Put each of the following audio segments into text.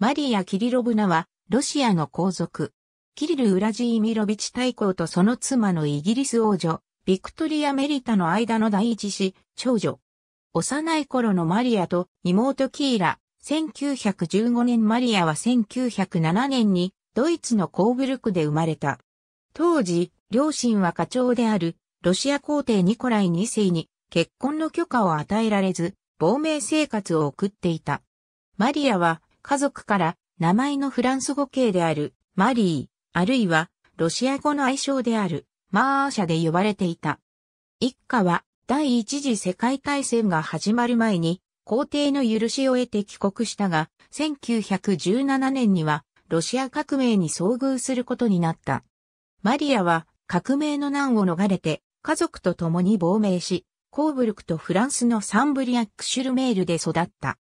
マリア・キリロブナは、ロシアの皇族。キリル・ウラジーミロビチ大公とその妻のイギリス王女、ビクトリア・メリタの間の第一子、長女。幼い頃のマリアと妹キーラ、1915年マリアは1907年にドイツのコーブルクで生まれた。当時、両親は課長であるロシア皇帝ニコライ2世に結婚の許可を与えられず、亡命生活を送っていた。マリアは家族から名前のフランス語系であるマリー、あるいはロシア語の愛称であるマーシャで呼ばれていた。一家は第一次世界大戦が始まる前に皇帝の許しを得て帰国したが、1917年にはロシア革命に遭遇することになった。マリアは革命の難を逃れて家族と共に亡命し、コーブルクとフランスのサンブリアックシュルメールで育った。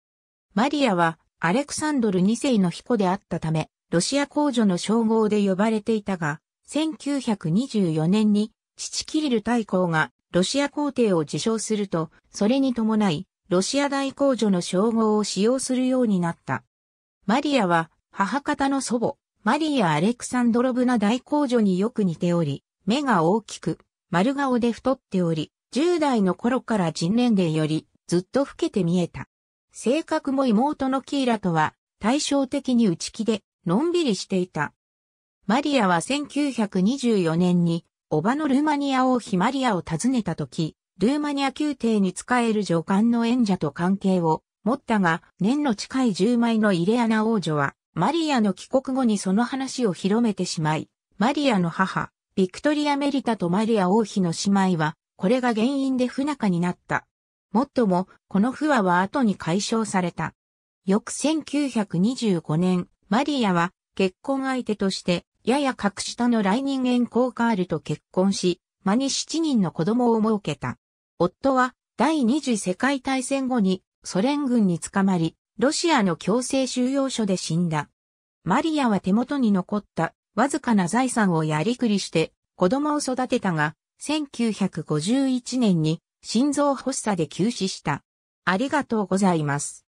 マリアはアレクサンドル2世の彦であったため、ロシア公女の称号で呼ばれていたが、1924年に父キリル大公がロシア皇帝を自称すると、それに伴い、ロシア大公女の称号を使用するようになった。マリアは、母方の祖母、マリア・アレクサンドロブナ大公女によく似ており、目が大きく、丸顔で太っており、10代の頃から人年齢よりずっと老けて見えた。性格も妹のキーラとは対照的に内気でのんびりしていた。マリアは1924年に、おばのルーマニア王妃マリアを訪ねた時、ルーマニア宮廷に仕える女官の縁者と関係を持ったが、年の近い10枚のイレアナ王女は、マリアの帰国後にその話を広めてしまい、マリアの母、ビクトリア・メリタとマリア王妃の姉妹は、これが原因で不仲になった。もっとも、この不和は後に解消された。翌1925年、マリアは結婚相手として、やや格下の来人ンコーカールと結婚し、間に7人の子供を設けた。夫は第二次世界大戦後にソ連軍に捕まり、ロシアの強制収容所で死んだ。マリアは手元に残ったわずかな財産をやりくりして子供を育てたが、1951年に心臓発作で急死した。ありがとうございます。